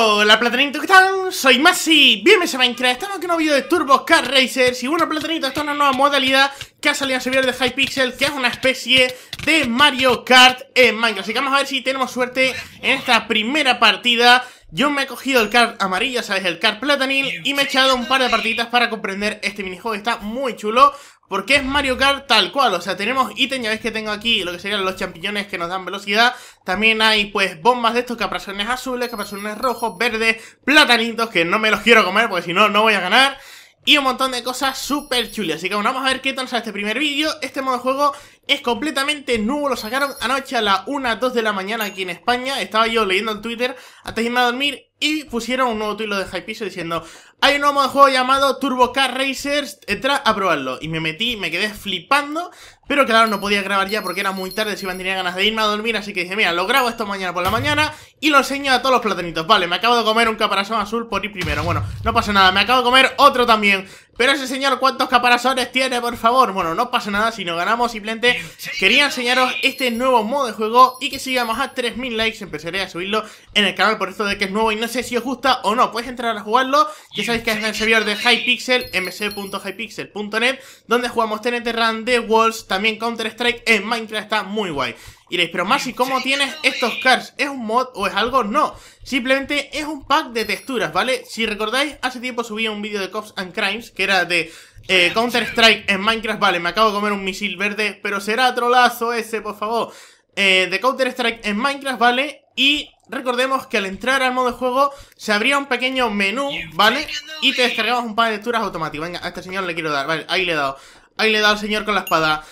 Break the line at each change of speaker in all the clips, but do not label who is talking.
Hola Platanito! ¿qué tal? Soy Masi, bienvenidos a Minecraft, estamos aquí en un video de Turbo Car Racers Y bueno Platanito, esta es una nueva modalidad que ha salido a servidor de Hypixel Que es una especie de Mario Kart en Minecraft Así que vamos a ver si tenemos suerte en esta primera partida yo me he cogido el card amarillo, sabes, el card platanil Y me he echado un par de partiditas para comprender este minijuego Está muy chulo porque es Mario Kart tal cual, o sea, tenemos ítem, ya ves que tengo aquí lo que serían los champiñones que nos dan velocidad. También hay, pues, bombas de estos, caprazones azules, caprazones rojos, verdes, platanitos, que no me los quiero comer porque si no, no voy a ganar. Y un montón de cosas súper chulas. Así que bueno, vamos a ver qué tal sale este primer vídeo. Este modo de juego es completamente nuevo. Lo sacaron anoche a las 1, 2 de la mañana aquí en España. Estaba yo leyendo en Twitter antes de irme a dormir y pusieron un nuevo tuilo de piso diciendo Hay un nuevo modo de juego llamado Turbo Car Racers, entra a probarlo Y me metí, me quedé flipando Pero claro, no podía grabar ya porque era muy tarde Si iban tenía ganas de irme a dormir, así que dije Mira, lo grabo esto mañana por la mañana Y lo enseño a todos los platanitos Vale, me acabo de comer un caparazón azul por ir primero Bueno, no pasa nada, me acabo de comer otro también pero ese señor, ¿cuántos caparazones tiene, por favor? Bueno, no pasa nada si no ganamos, simplemente quería enseñaros este nuevo modo de juego y que sigamos a 3000 likes, empezaré a subirlo en el canal por esto de que es nuevo y no sé si os gusta o no. Puedes entrar a jugarlo, ya sabéis que es en el servidor de Hypixel, mc.hypixel.net, donde jugamos TNT Run, The Walls, también Counter-Strike en Minecraft, está muy guay. Y diréis, pero Maxi, ¿cómo tienes estos cars? ¿Es un mod o es algo? No, simplemente es un pack de texturas, ¿vale? Si recordáis, hace tiempo subí un vídeo de Cops and Crimes, que era de eh, Counter-Strike en Minecraft. Vale, me acabo de comer un misil verde, pero será trolazo ese, por favor. Eh, de Counter-Strike en Minecraft, ¿vale? Y recordemos que al entrar al modo de juego se abría un pequeño menú, ¿vale? Y te descargabas un par de texturas automático Venga, a este señor le quiero dar, vale, ahí le he dado. Ahí le he dado al señor con la espada.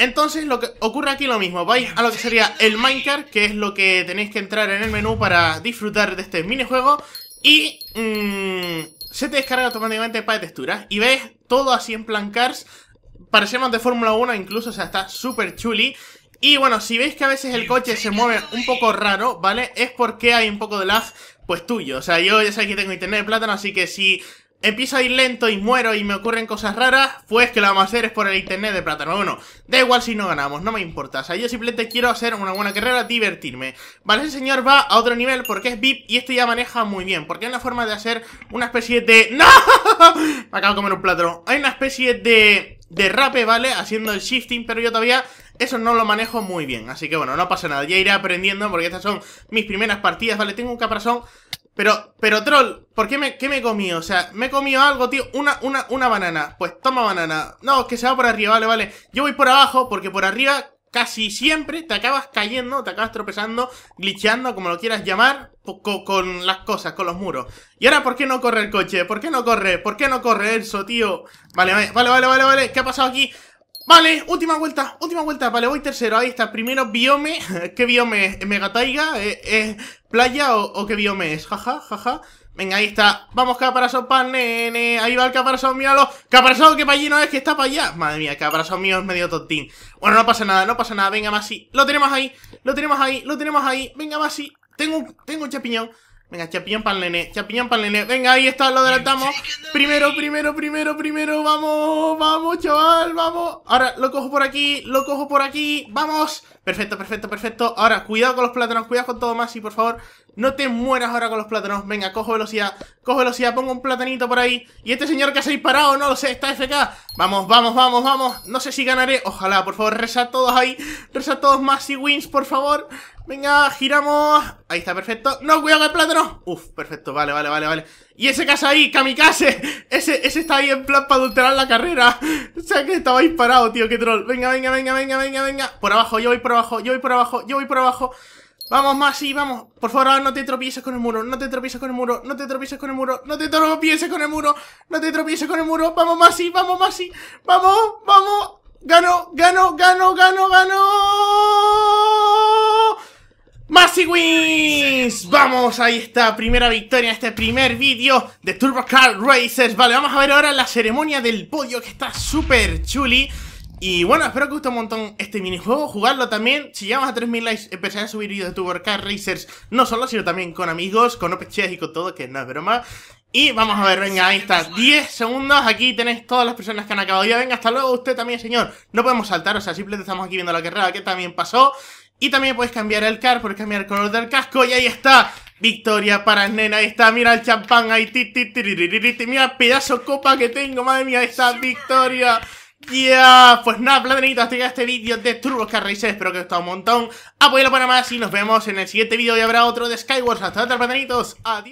Entonces lo que ocurre aquí lo mismo, vais a lo que sería el minecart, que es lo que tenéis que entrar en el menú para disfrutar de este minijuego y mm, se te descarga automáticamente para texturas y ves todo así en plan cars, parecemos de Fórmula 1 incluso, o sea, está súper chuli. Y bueno, si veis que a veces el coche se mueve un poco raro, ¿vale? Es porque hay un poco de lag, pues tuyo. O sea, yo ya sé que tengo internet de plátano, así que si empiezo a ir lento y muero y me ocurren cosas raras, pues que lo vamos a hacer es por el internet de plátano. Bueno, da igual si no ganamos, no me importa. O sea, yo simplemente quiero hacer una buena carrera, divertirme. Vale, ese señor va a otro nivel porque es VIP y esto ya maneja muy bien. Porque es una forma de hacer una especie de... ¡No! me acabo de comer un plátano. Hay una especie de... De rape, ¿vale? Haciendo el shifting, pero yo todavía eso no lo manejo muy bien. Así que bueno, no pasa nada. Ya iré aprendiendo porque estas son mis primeras partidas, ¿vale? Tengo un caparazón pero, pero troll, ¿por qué me, qué me comí? O sea, me he comido algo, tío. Una, una, una banana. Pues toma banana. No, que se va por arriba, vale, vale. Yo voy por abajo porque por arriba casi siempre te acabas cayendo, te acabas tropezando, glitchando, como lo quieras llamar, con, con, las cosas, con los muros. Y ahora, ¿por qué no corre el coche? ¿Por qué no corre? ¿Por qué no corre eso, tío? Vale, vale, vale, vale, vale. ¿Qué ha pasado aquí? Vale, última vuelta, última vuelta, vale, voy tercero, ahí está, primero biome, ¿qué biome es? ¿Megataiga? ¿Es, playa o, qué biome es? Jaja, jaja, venga, ahí está, vamos caparazón pan, nene, ahí va el caparazón, míralo, caparazón que para allí no es, que está para allá, madre mía, caparazón mío es medio totín, bueno, no pasa nada, no pasa nada, venga Masi, lo tenemos ahí, lo tenemos ahí, lo tenemos ahí, venga Masi, tengo, tengo un chapiñón, Venga, chapiñón para el nene, chapiñón para el nene. Venga, ahí está, lo adelantamos. Primero, primero, primero, primero. Vamos, vamos, chaval, vamos. Ahora lo cojo por aquí, lo cojo por aquí. Vamos. Perfecto, perfecto, perfecto. Ahora, cuidado con los plátanos, cuidado con todo más. por favor, no te mueras ahora con los plátanos. Venga, cojo velocidad, cojo velocidad. Pongo un platanito por ahí. Y este señor que se ha disparado, no lo sé, está FK. Vamos, vamos, vamos, vamos. No sé si ganaré. Ojalá, por favor, reza todos ahí. Reza todos más wins, por favor. Venga, giramos. Ahí está, perfecto. No, cuidado del el plátano. Uf, perfecto. Vale, vale, vale, vale. Y ese caso ahí, kamikaze. Ese, ese está ahí en plan para adulterar la carrera. O sea que estaba disparado, tío, qué troll. Venga, venga, venga, venga, venga, venga. Por abajo, yo voy por abajo, yo voy por abajo, yo voy por abajo. Vamos, Masi, vamos. Por favor, no te tropieces con el muro, no te tropieces con el muro, no te tropieces con el muro, no te tropieces con el muro, no te tropieces con el muro. Vamos, Masi, vamos, Masi. Vamos, vamos. Gano, gano, gano, gano, gano. Wins! Vamos, a esta primera victoria este primer vídeo de Turbo Car Racers Vale, vamos a ver ahora la ceremonia del podio que está súper chuli Y bueno, espero que os guste un montón este minijuego, jugarlo también Si llegamos a 3000 likes empezaré a subir vídeos de Turbo Car Racers No solo, sino también con amigos, con OPCs y con todo, que no es broma y vamos a ver, venga, ahí está, 10 segundos, aquí tenéis todas las personas que han acabado ya, venga, hasta luego usted también, señor, no podemos saltar, o sea, simplemente estamos aquí viendo la carrera que también pasó, y también puedes cambiar el car, puedes cambiar el color del casco y ahí está. Victoria para nena, ahí está, mira el champán, ahí, ti, ti, pedazo de copa que tengo, madre mía, ahí está, victoria. Ya, pues nada, platanitos, hasta este vídeo de Turbo Car espero que os gustado un montón. Apoyalo para más y nos vemos en el siguiente vídeo y habrá otro de Skywars. Hasta otra, platanitos, adiós.